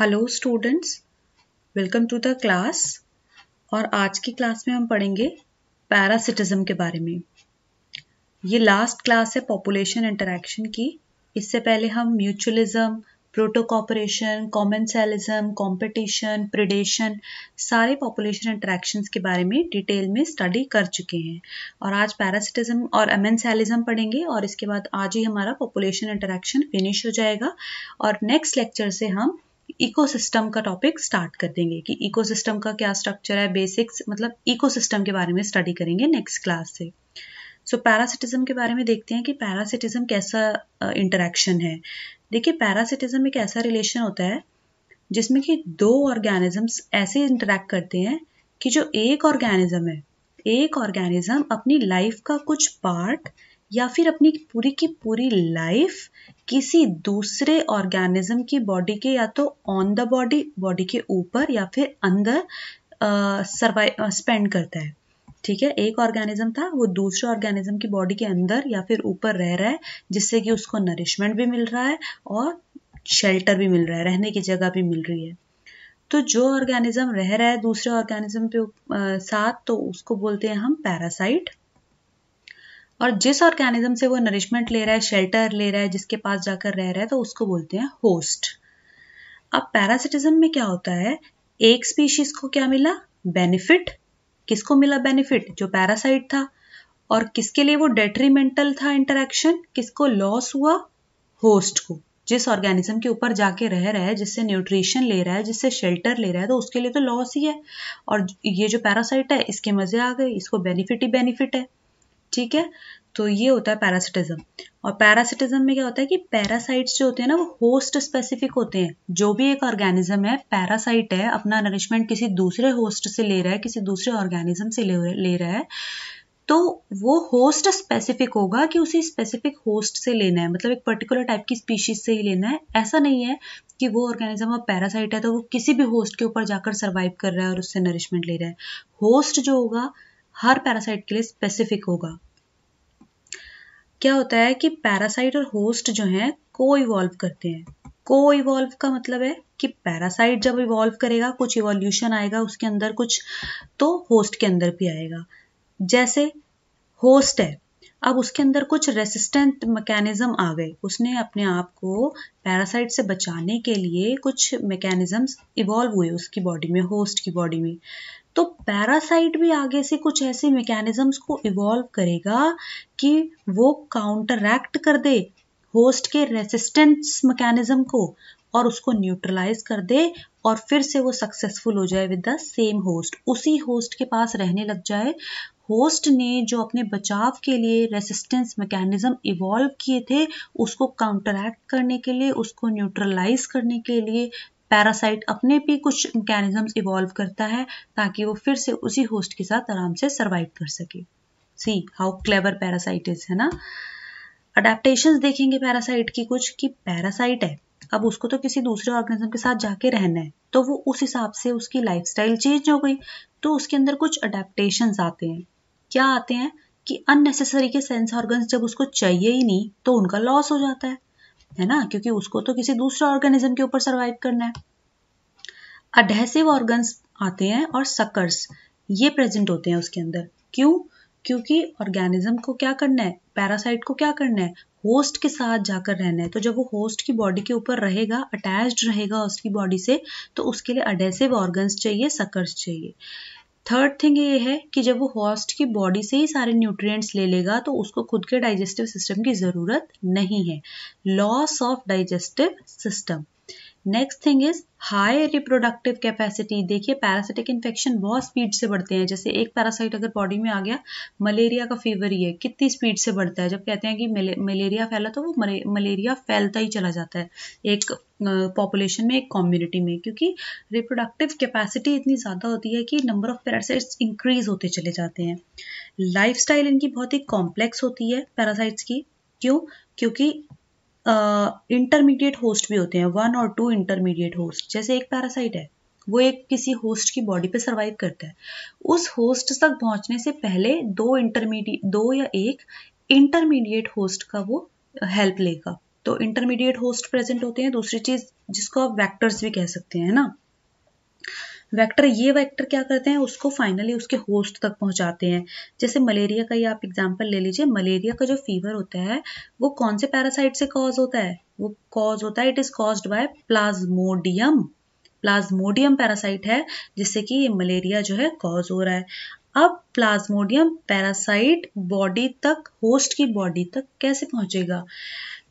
hello students welcome to the class और आज की क्लास में हम पढ़ेंगे पैरासिटिज्म के बारे में ये लास्ट क्लास है पॉपुलेशन इंटरेक्शन की इससे पहले हम mutualism protocooperation commensalism competition predation सारे पॉपुलेशन इंटरेक्शंस के बारे में डिटेल में स्टडी कर चुके हैं और आज पैरासिटिज्म और एमेंसेलिज्म पढ़ेंगे और इसके बाद आज ही हमारा पॉपुलेशन इंटरेक्शन फिनिश हो जाएगा और नेक्स्ट लेक्चर से हम इकोसिस्टम का टॉपिक स्टार्ट कर देंगे कि इकोसिस्टम का क्या स्ट्रक्चर है बेसिक्स मतलब इकोसिस्टम के बारे में स्टडी करेंगे नेक्स्ट क्लास से सो so, पैरासिटिज्म के बारे में देखते हैं कि पैरासिटिज्म कैसा इंटरेक्शन uh, है देखिए पैरासिटिज्म एक ऐसा रिलेशन होता है जिसमें कि दो ऑर्गेनिजम्स ऐसे इंटरेक्ट करते हैं कि जो एक ऑर्गेनिज्म है एक ऑर्गेनिज्म अपनी लाइफ का कुछ पार्ट या फिर अपनी पूरी की पूरी लाइफ किसी दूसरे ऑर्गेनिज्म की बॉडी के या तो ऑन द बॉडी बॉडी के ऊपर या फिर अंदर सर्वाइव स्पेंड करता है ठीक है एक ऑर्गेनिज्म था वो दूसरे ऑर्गेनिज्म की बॉडी के अंदर या फिर ऊपर रह रहा है जिससे कि उसको नरिशमेंट भी मिल रहा है और शेल्टर भी मिल रहा है रहने की जगह भी मिल रही है तो जो ऑर्गेनिज्म रह रहा है दूसरे ऑर्गेनिज्म पे साथ तो उसको बोलते हैं हम पैरासाइट और जिस ऑर्गेनिज्म से वो नरिशमेंट ले रहा है शेल्टर ले रहा है जिसके पास जाकर रह रहा है तो उसको बोलते हैं होस्ट अब पैरासिटिज्म में क्या होता है एक स्पीशीज को क्या मिला बेनिफिट किसको मिला बेनिफिट जो पैरासाइट था और किसके लिए वो डेट्रीमेंटल था इंटरेक्शन किसको लॉस हुआ होस्ट को जिस ऑर्गेनिज्म के ऊपर जाके रह रहा है जिससे न्यूट्रिशन ले रहा है जिससे शेल्टर ले रहा है तो उसके लिए तो लॉस ही है और ये जो पैरासाइट है इसके मजे आ गए इसको बेनिफिट ही बेनिफिट है ठीक है तो ये होता है पैरासिटिज्म और पैरासिटिज्म में क्या होता है कि पैरासाइट्स जो होते हैं ना वो होस्ट स्पेसिफिक होते हैं जो भी एक ऑर्गेनिज्म है पैरासाइट है अपना नरिशमेंट किसी दूसरे होस्ट से ले रहा है किसी दूसरे ऑर्गेनिज्म से ले रहा है तो वो होस्ट स्पेसिफिक होगा कि उसी स्पेसिफिक होस्ट से लेना है मतलब एक पर्टिकुलर टाइप की स्पीशीज से ही लेना है ऐसा नहीं है कि वो ऑर्गेनिज्म और पैरासाइट है तो वो किसी भी होस्ट के ऊपर जाकर सर्वाइव कर रहा है और उससे नरिशमेंट ले रहा है होस्ट जो होगा हर पैरासाइट के लिए स्पेसिफिक होगा क्या होता है कि पैरासाइट और होस्ट जो हैं को इवॉल्व करते हैं को इवॉल्व का मतलब है कि पैरासाइट जब इवॉल्व करेगा कुछ इवोल्यूशन आएगा उसके अंदर कुछ तो होस्ट के अंदर भी आएगा जैसे होस्ट है अब उसके अंदर कुछ रेसिस्टेंट मैकेनिज्म आ गए उसने अपने आप को पैरासाइट से बचाने के लिए कुछ मैकेनिज्म इवॉल्व हुए उसकी बॉडी में होस्ट की बॉडी में तो पैरासाइट भी आगे से कुछ ऐसे मैकेनिज्म को इवॉल्व करेगा कि वो काउंटरैक्ट कर दे होस्ट के रेसिस्टेंस मैकेनिज्म को और उसको न्यूट्रलाइज कर दे और फिर से वो सक्सेसफुल हो जाए विद द सेम होस्ट उसी होस्ट के पास रहने लग जाए होस्ट ने जो अपने बचाव के लिए रेसिस्टेंस मैकेनिज्म इवॉल्व किए थे उसको काउंटरैक्ट करने के लिए उसको न्यूट्रलाइज करने के लिए पैरासाइट अपने भी कुछ मैकेनिज्म इवॉल्व करता है ताकि वो फिर से उसी होस्ट के साथ आराम से सर्वाइव कर सके see how clever parasite is है ना अडेप्टेशन देखेंगे पैरासाइट की कुछ कि पैरासाइट है अब उसको तो किसी दूसरे ऑर्गेनिज्म के साथ जाके रहना है तो वो उस हिसाब से उसकी लाइफस्टाइल चेंज हो गई तो उसके अंदर कुछ अडेप्टेशन आते हैं क्या आते हैं कि अननेसेसरी के सेंस ऑर्गन्स जब उसको चाहिए ही नहीं तो उनका लॉस हो जाता है है ना क्योंकि उसको तो किसी दूसरे ऑर्गेनिज्म के ऊपर सर्वाइव करना है अडहेसिव ऑर्गन्स आते हैं और सकर्स ये प्रेजेंट होते हैं उसके अंदर क्यों क्योंकि ऑर्गेनिज्म को क्या करना है पैरासाइट को क्या करना है होस्ट के साथ जाकर रहना है तो जब वो होस्ट की बॉडी के ऊपर रहेगा अटैच्ड रहेगा उसकी बॉडी से तो उसके लिए अडेसिव ऑर्गन्स चाहिए सकर्स चाहिए थर्ड थिंग ये है कि जब वो हॉस्ट की बॉडी से ही सारे न्यूट्रिएंट्स ले लेगा तो उसको खुद के डाइजेस्टिव सिस्टम की ज़रूरत नहीं है loss of digestive system next thing is high reproductive capacity देखिए पैरासिटिक इन्फेक्शन बहुत स्पीड से बढ़ते हैं जैसे एक पैरासाइट अगर बॉडी में आ गया मलेरिया का फीवर ही है कितनी स्पीड से बढ़ता है जब कहते हैं कि मले मलेरिया फैला तो वो मले मलेरिया फैलता ही चला जाता है एक पॉपुलेशन में एक कम्युनिटी में क्योंकि रिप्रोडक्टिव कैपेसिटी इतनी ज़्यादा होती है कि नंबर ऑफ पैरासाइट्स इंक्रीज होते चले जाते हैं लाइफ इनकी बहुत ही कॉम्प्लेक्स होती है पैरासाइट्स की क्यों क्योंकि इंटरमीडिएट uh, होस्ट भी होते हैं वन और टू इंटरमीडिएट होस्ट जैसे एक पैरासाइट है वो एक किसी होस्ट की बॉडी पे सरवाइव करता है उस होस्ट तक पहुंचने से पहले दो इंटरमीडिएट दो या एक इंटरमीडिएट होस्ट का वो हेल्प लेगा तो इंटरमीडिएट होस्ट प्रेजेंट होते हैं दूसरी चीज जिसको आप वैक्टर्स भी कह सकते हैं ना वेक्टर ये वेक्टर क्या करते हैं उसको फाइनली उसके होस्ट तक पहुंचाते हैं जैसे मलेरिया का ही आप एग्जांपल ले लीजिए मलेरिया का जो फीवर होता है वो कौन से पैरासाइट से कॉज होता है वो कॉज होता है it is caused by Plasmodium Plasmodium parasite है जिससे कि ये मलेरिया जो है कॉज हो रहा है अब प्लाज्मोडियम पैरासाइट बॉडी तक होस्ट की बॉडी तक कैसे पहुंचेगा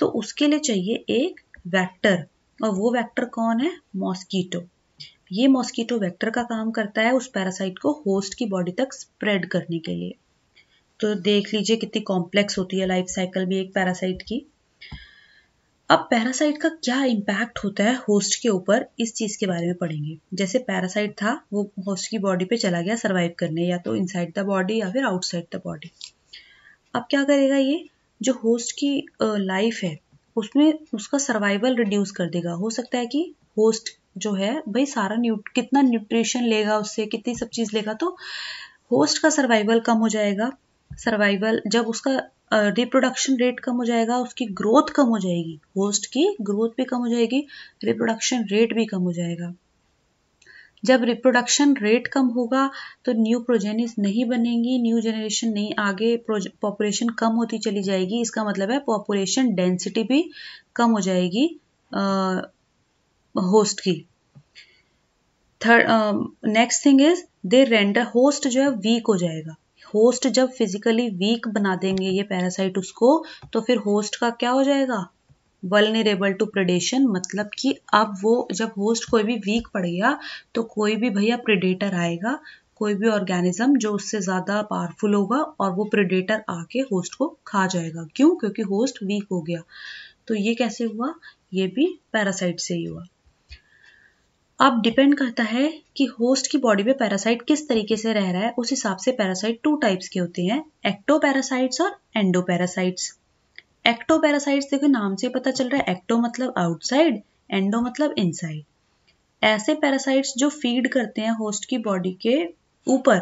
तो उसके लिए चाहिए एक वैक्टर और वो वैक्टर कौन है मॉस्कीटो ये मॉस्कीटो वेक्टर का काम करता है उस पैरासाइट को होस्ट की बॉडी तक स्प्रेड करने के लिए तो देख लीजिए कितनी कॉम्प्लेक्स होती है लाइफ साइकिल भी एक पैरासाइट की अब पैरासाइट का क्या इम्पैक्ट होता है होस्ट के ऊपर इस चीज़ के बारे में पढ़ेंगे जैसे पैरासाइट था वो होस्ट की बॉडी पे चला गया सर्वाइव करने या तो इनसाइड द बॉडी या फिर आउटसाइड द बॉडी अब क्या करेगा ये जो होस्ट की लाइफ है उसमें उसका सर्वाइवल रिड्यूस कर देगा हो सकता है कि होस्ट जो है भाई सारा न्यूट कितना न्यूट्रिशन लेगा उससे कितनी सब चीज़ लेगा तो होस्ट का सर्वाइवल कम हो जाएगा सर्वाइवल जब उसका रिप्रोडक्शन uh, रेट कम हो जाएगा उसकी ग्रोथ कम हो जाएगी होस्ट की ग्रोथ भी कम हो जाएगी रिप्रोडक्शन रेट भी कम हो जाएगा जब रिप्रोडक्शन रेट कम होगा तो न्यू प्रोजेनिस नहीं बनेंगी न्यू जनरेशन नहीं आगे पॉपुलेशन कम होती चली जाएगी इसका मतलब है पॉपुलेशन डेंसिटी भी कम हो जाएगी होस्ट की third next thing is they render host जो है वीक हो जाएगा होस्ट जब फिजिकली वीक बना देंगे ये पैरासाइट उसको तो फिर होस्ट का क्या हो जाएगा वलनरेबल टू प्रिडेशन मतलब कि अब वो जब होस्ट कोई भी वीक पड़ गया तो कोई भी भैया प्रिडेटर आएगा कोई भी ऑर्गेनिज्म जो उससे ज़्यादा पावरफुल होगा और वो प्रिडेटर आके होस्ट को खा जाएगा क्यों क्योंकि होस्ट वीक हो गया तो ये कैसे हुआ ये भी पैरासाइट से ही हुआ अब डिपेंड करता है कि होस्ट की बॉडी में पैरासाइट किस तरीके से रह रहा है उस हिसाब से पैरासाइट टू टाइप्स के होते हैं एक्टो पैरासाइट्स और एंडो पैरासाइट्स एक्टो पैरासाइट्स देखो नाम से पता चल रहा है एक्टो मतलब आउटसाइड एंडो मतलब इनसाइड ऐसे पैरासाइट्स जो फीड करते हैं होस्ट की बॉडी के ऊपर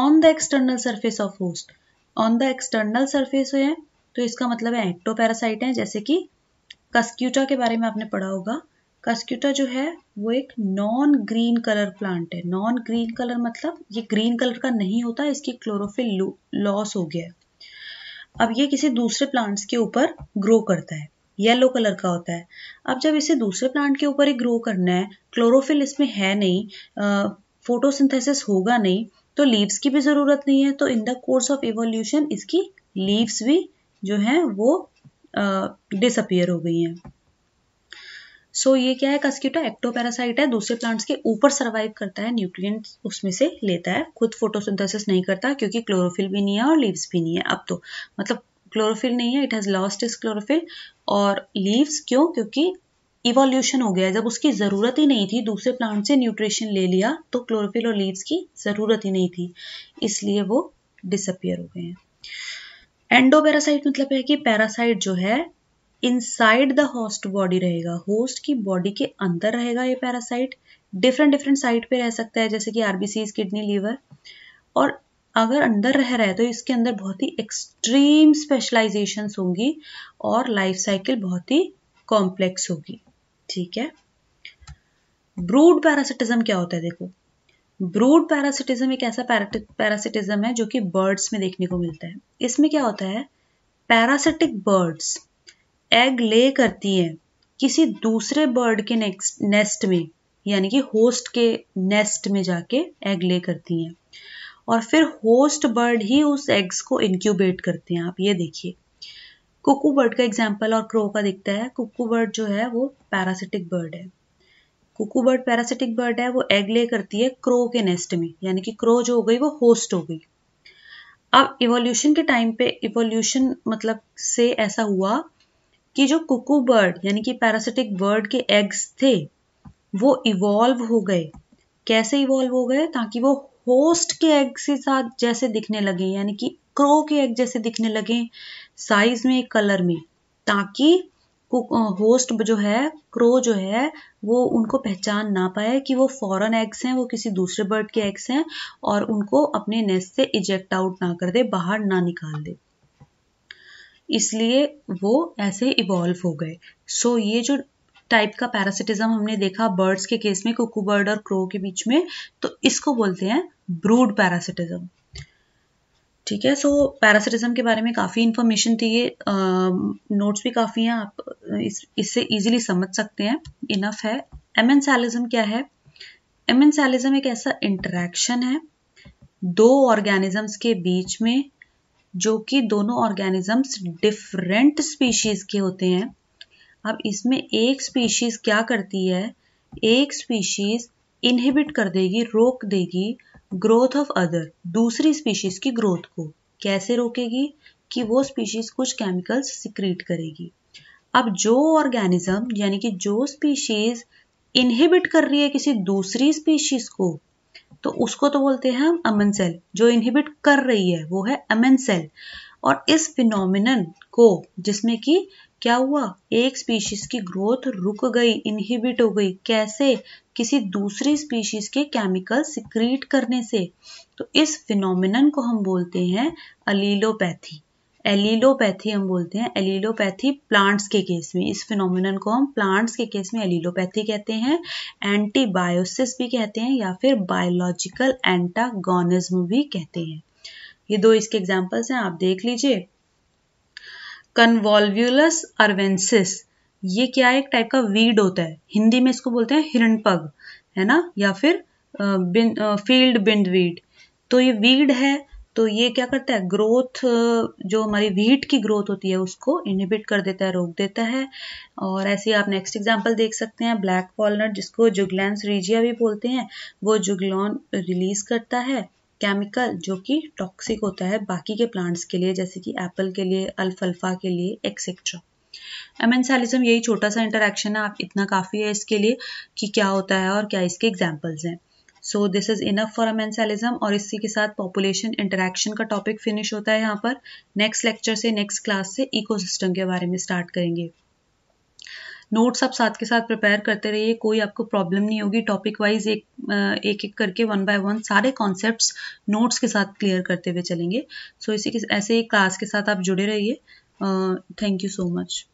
on the external surface of host on the external surface है तो इसका मतलब है एक्टो पैरासाइट है जैसे कि कस्क्यूटा के बारे में आपने पढ़ा होगा कस्क्यूटा जो है वो एक नॉन ग्रीन कलर प्लांट है नॉन ग्रीन कलर मतलब ये ग्रीन कलर का नहीं होता इसकी क्लोरोफिल लॉस हो गया है अब ये किसी दूसरे प्लांट्स के ऊपर ग्रो करता है येलो कलर का होता है अब जब इसे दूसरे प्लांट के ऊपर ही ग्रो करना है क्लोरोफिल इसमें है नहीं फोटोसिंथेसिस होगा नहीं तो लीव्स की भी ज़रूरत नहीं है तो in the course of evolution इसकी लीव्स भी जो है वो डिसअपियर हो गई हैं सो so, ये क्या है एक्टो पैरासाइट है दूसरे प्लांट्स के ऊपर सर्वाइव करता है न्यूट्रिएंट्स उसमें से लेता है खुद फोटोसिंथेसिस नहीं करता क्योंकि क्लोरोफिल भी नहीं है और लीव्स भी नहीं है अब तो मतलब क्लोरोफिल नहीं है it has lost is chlorophyll और लीव्स क्यों क्योंकि इवोल्यूशन हो गया जब उसकी ज़रूरत ही नहीं थी दूसरे प्लांट से न्यूट्रिशन ले लिया तो क्लोरोफिल और लीव्स की ज़रूरत ही नहीं थी इसलिए वो डिसअपियर हो गए हैं एंडोपैरासाइट मतलब है कि पैरासाइट जो है इनसाइड द होस्ट बॉडी रहेगा होस्ट की बॉडी के अंदर रहेगा ये पैरासाइट डिफरेंट डिफरेंट साइट पे रह सकता है जैसे कि आरबीसीज किडनी लीवर और अगर अंदर रह रहा है तो इसके अंदर बहुत ही एक्सट्रीम स्पेशलाइजेशन होंगी और लाइफ साइकिल बहुत ही कॉम्प्लेक्स होगी ठीक है ब्रूड पैरासिटिज्म क्या होता है देखो ब्रूड पैरासिटिज्म एक ऐसा पैरासिटिज्म है जो कि बर्ड्स में देखने को मिलता है इसमें क्या होता है पैरासिटिक बर्ड्स एग ले करती है किसी दूसरे बर्ड के नेस्ट में यानी कि होस्ट के नेस्ट में जाके एग ले करती हैं और फिर होस्ट बर्ड ही उस एग्स को इनक्यूबेट करते हैं आप ये देखिए कुकू बर्ड का एग्जाम्पल और क्रो का दिखता है कुकू बर्ड जो है वो पैरासिटिक बर्ड है कुकू बर्ड पैरासिटिक बर्ड है वो एग ले करती है क्रो के नेस्ट में यानी कि क्रो जो हो गई वो होस्ट हो गई अब इवोल्यूशन के टाइम पे इवोल्यूशन मतलब से ऐसा हुआ कि जो कुकू बर्ड यानी कि पैरासिटिक बर्ड के एग्स थे वो इवॉल्व हो गए कैसे इवॉल्व हो गए ताकि वो होस्ट के एग के साथ जैसे दिखने लगे यानी कि क्रो के एग जैसे दिखने लगे साइज में कलर में ताकि होस्ट जो है क्रो जो है वो उनको पहचान ना पाए कि वो फॉरेन एग्स हैं वो किसी दूसरे बर्ड के एग्स हैं और उनको अपने नेस्ट से इजेक्ट आउट ना कर दे बाहर ना निकाल दे इसलिए वो ऐसे इवॉल्व हो गए सो so, ये जो टाइप का पैरासिटिज्म हमने देखा बर्ड्स के केस में कुकू बर्ड और क्रो के बीच में तो इसको बोलते हैं ब्रूड पैरासिटिज्म ठीक है सो so, पैरासिटिज्म के बारे में काफ़ी इन्फॉर्मेशन थी ये नोट्स भी काफ़ी हैं आप इस, इससे इजीली समझ सकते हैं इनफ है एमेंसैलिज्म क्या है एमेंसैलिज्म एक ऐसा इंटरेक्शन है दो ऑर्गेनिजम्स के बीच में जो कि दोनों ऑर्गेनिजम्स डिफरेंट स्पीशीज के होते हैं अब इसमें एक स्पीशीज क्या करती है एक स्पीशीज इनहिबिट कर देगी रोक देगी ग्रोथ ऑफ अदर दूसरी स्पीशीज की ग्रोथ को कैसे रोकेगी कि वो स्पीशीज कुछ केमिकल्स सिक्रीट करेगी अब जो ऑर्गेनिज्म यानी कि जो स्पीशीज इनहिबिट कर रही है किसी दूसरी स्पीशीज को तो उसको तो बोलते हैं हम अमन सेल जो इनहिबिट कर रही है वो है अमन सेल और इस फिनोमिन को जिसमें कि क्या हुआ एक स्पीशीज की ग्रोथ रुक गई इनहिबिट हो गई कैसे किसी दूसरी स्पीशीज के केमिकल सिक्रीट करने से तो इस फिनोमिनन को हम बोलते हैं अलीलोपैथी एलिलोपैथी हम बोलते हैं एलिलोपैथी प्लांट्स के केस में इस फिनोमिनन को हम प्लांट्स के केस में एलिलोपैथी कहते हैं एंटीबायोसिस भी कहते हैं या फिर बायोलॉजिकल एंटागोनिज्म भी कहते हैं ये दो इसके एग्जाम्पल्स हैं आप देख लीजिए कन्वॉल्व्यूलस अर्वेंसिस ये क्या है एक टाइप का वीड होता है हिंदी में इसको बोलते हैं हिरण पग है ना या फिर बिन, फील्ड बिंद वीड तो ये वीड है तो ये क्या करता है ग्रोथ जो हमारी वीट की ग्रोथ होती है उसको इनहिबिट कर देता है रोक देता है और ऐसे ही आप नेक्स्ट एग्जाम्पल देख सकते हैं ब्लैक वॉलनट जिसको जुगलैंस रीजिया भी बोलते हैं वो जुगलॉन रिलीज करता है केमिकल जो कि टॉक्सिक होता है बाकी के प्लांट्स के लिए जैसे कि एप्पल के लिए अल्फल्फा के लिए एक्सेट्रा एमेंसालिज्म यही छोटा सा इंटरेक्शन है आप इतना काफ़ी है इसके लिए कि क्या होता है और क्या इसके एग्जाम्पल्स हैं so this is enough for amensalism और इसी के साथ पॉपुलेशन इंटरेक्शन का टॉपिक फिनिश होता है यहाँ पर नेक्स्ट लेक्चर से नेक्स्ट क्लास से इकोसिस्टम के बारे में स्टार्ट करेंगे नोट्स आप साथ के साथ प्रिपेयर करते रहिए कोई आपको प्रॉब्लम नहीं होगी टॉपिक वाइज एक एक एक करके वन बाय वन सारे कॉन्सेप्ट नोट्स के साथ क्लियर करते हुए चलेंगे सो so, इसी के ऐसे ही क्लास के साथ आप जुड़े रहिए थैंक यू सो मच